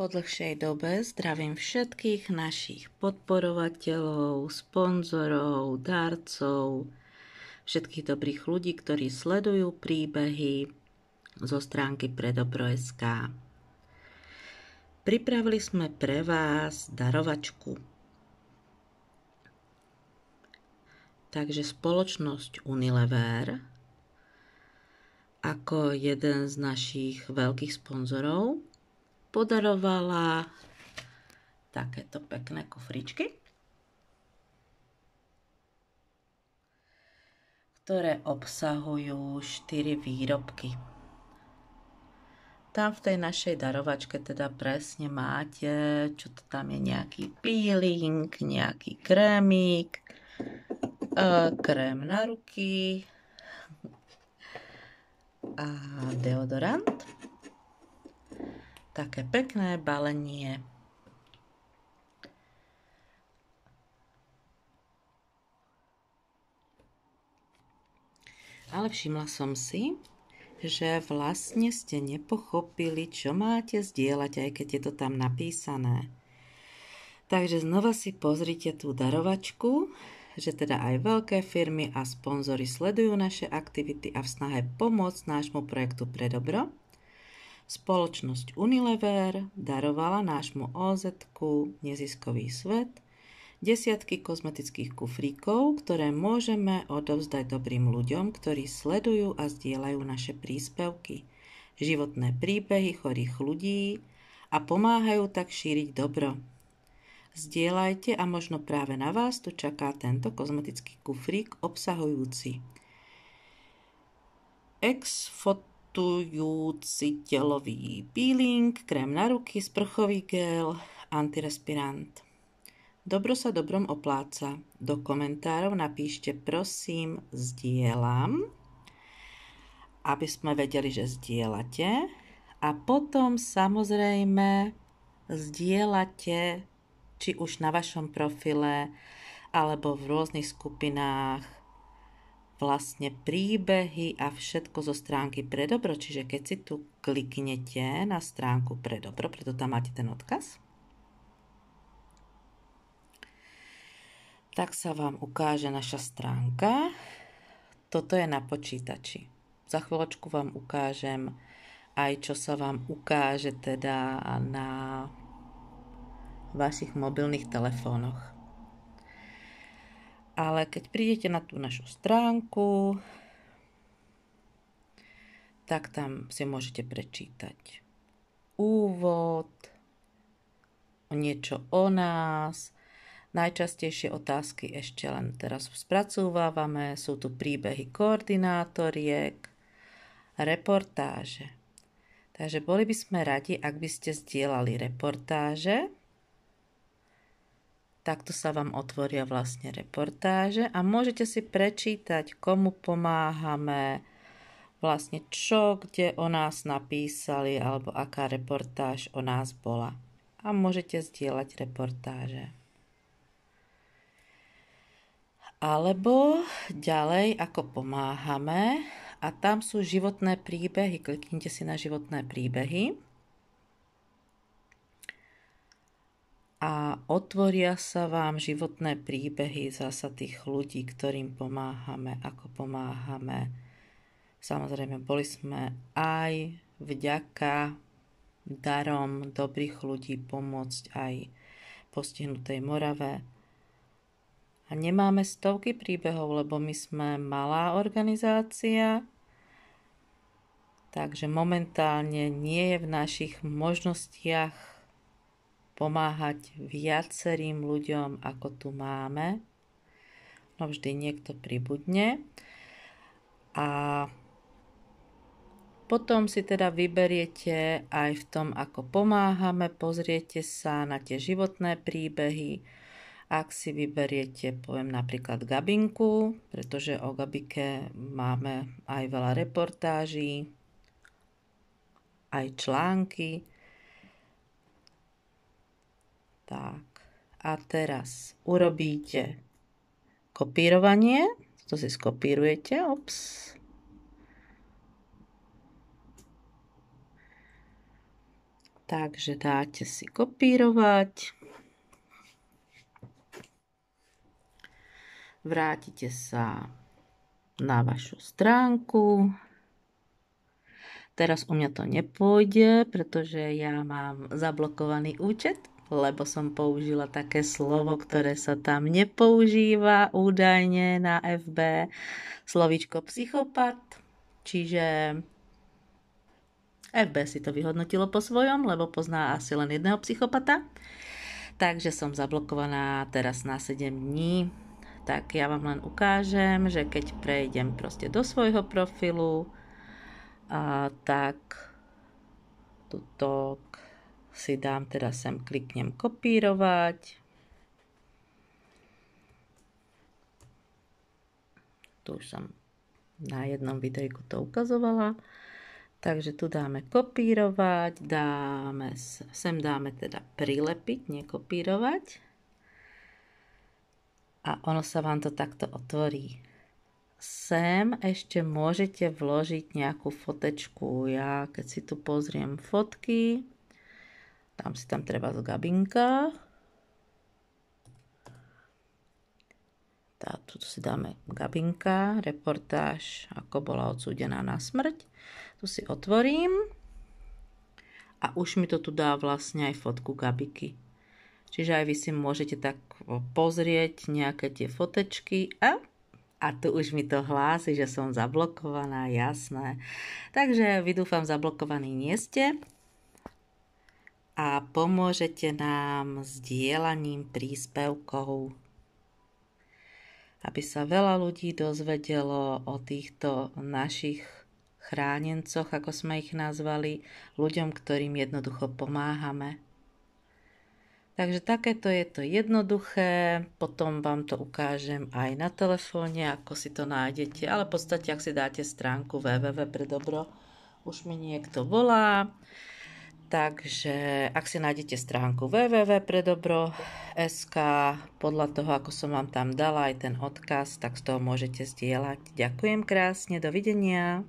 Po dlhšej dobe zdravím všetkých našich podporovateľov, sponzorov, darcov, všetkých dobrých ľudí, ktorí sledujú príbehy zo stránky Predobro.sk. Pripravili sme pre vás darovačku. Takže spoločnosť Unilever ako jeden z našich veľkých sponzorov podarovala takéto pekné kufričky, ktoré obsahujú 4 výrobky. Tam v tej našej darovačke teda presne máte, čo to tam je, nejaký peeling, nejaký krémik, e, krém na ruky a deodorant také pekné balenie. Ale všimla som si, že vlastne ste nepochopili, čo máte zdieľať, aj keď je to tam napísané. Takže znova si pozrite tú darovačku, že teda aj veľké firmy a sponzory sledujú naše aktivity a v snahe pomôcť nášmu projektu pre dobro. Spoločnosť Unilever darovala nášmu oz Neziskový svet desiatky kozmetických kufríkov, ktoré môžeme odovzdať dobrým ľuďom, ktorí sledujú a zdieľajú naše príspevky, životné príbehy chorých ľudí a pomáhajú tak šíriť dobro. Zdieľajte a možno práve na vás tu čaká tento kozmetický kufrík obsahujúci ex foto hydratujúci telový peeling, krém na ruky, sprchový gel, antirespirant. Dobro sa dobrom opláca. Do komentárov napíšte prosím zdieľam, aby sme vedeli, že zdieľate. A potom samozrejme zdieľate, či už na vašom profile, alebo v rôznych skupinách vlastne príbehy a všetko zo stránky Predobro. Čiže keď si tu kliknete na stránku Predobro, preto tam máte ten odkaz, tak sa vám ukáže naša stránka. Toto je na počítači. Za chvíľočku vám ukážem aj čo sa vám ukáže teda na vašich mobilných telefónoch. Ale keď prídete na tú našu stránku, tak tam si môžete prečítať úvod, niečo o nás. Najčastejšie otázky ešte len teraz spracúvávame. Sú tu príbehy koordinátoriek, reportáže. Takže boli by sme radi, ak by ste zdieľali reportáže Takto sa vám otvoria vlastne reportáže a môžete si prečítať, komu pomáhame, vlastne čo, kde o nás napísali alebo aká reportáž o nás bola. A môžete zdieľať reportáže. Alebo ďalej, ako pomáhame, a tam sú životné príbehy. Kliknite si na životné príbehy a otvoria sa vám životné príbehy zasa tých ľudí, ktorým pomáhame, ako pomáhame. Samozrejme, boli sme aj vďaka darom dobrých ľudí pomôcť aj postihnutej Morave. A nemáme stovky príbehov, lebo my sme malá organizácia, takže momentálne nie je v našich možnostiach pomáhať viacerým ľuďom, ako tu máme. No vždy niekto pribudne. A potom si teda vyberiete aj v tom, ako pomáhame, pozriete sa na tie životné príbehy. Ak si vyberiete, poviem napríklad Gabinku, pretože o Gabike máme aj veľa reportáží, aj články, tak, a teraz urobíte kopírovanie, to si skopírujete, ops. Takže dáte si kopírovať. Vrátite sa na vašu stránku. Teraz u mňa to nepôjde, pretože ja mám zablokovaný účet lebo som použila také slovo, ktoré sa tam nepoužíva údajne na FB, slovičko psychopat, čiže FB si to vyhodnotilo po svojom, lebo pozná asi len jedného psychopata. Takže som zablokovaná teraz na 7 dní. Tak ja vám len ukážem, že keď prejdem proste do svojho profilu, a, tak tuto k si dám teraz sem, kliknem kopírovať. Tu už som na jednom videjku to ukazovala. Takže tu dáme kopírovať, dáme, sem dáme teda prilepiť, nekopírovať. A ono sa vám to takto otvorí. Sem ešte môžete vložiť nejakú fotečku. Ja keď si tu pozriem fotky, Dám si tam treba z Gabinka. Tá, tu si dáme Gabinka, reportáž, ako bola odsúdená na smrť. Tu si otvorím a už mi to tu dá vlastne aj fotku Gabiky. Čiže aj vy si môžete tak pozrieť nejaké tie fotečky a a tu už mi to hlási, že som zablokovaná, jasné. Takže vy dúfam, zablokovaní nie ste a pomôžete nám s dielaním príspevkov, aby sa veľa ľudí dozvedelo o týchto našich chránencoch, ako sme ich nazvali, ľuďom, ktorým jednoducho pomáhame. Takže takéto je to jednoduché, potom vám to ukážem aj na telefóne, ako si to nájdete, ale v podstate, ak si dáte stránku www.predobro, už mi niekto volá. Takže ak si nájdete stránku www.predobro.sk, podľa toho, ako som vám tam dala aj ten odkaz, tak z toho môžete zdieľať. Ďakujem krásne, dovidenia.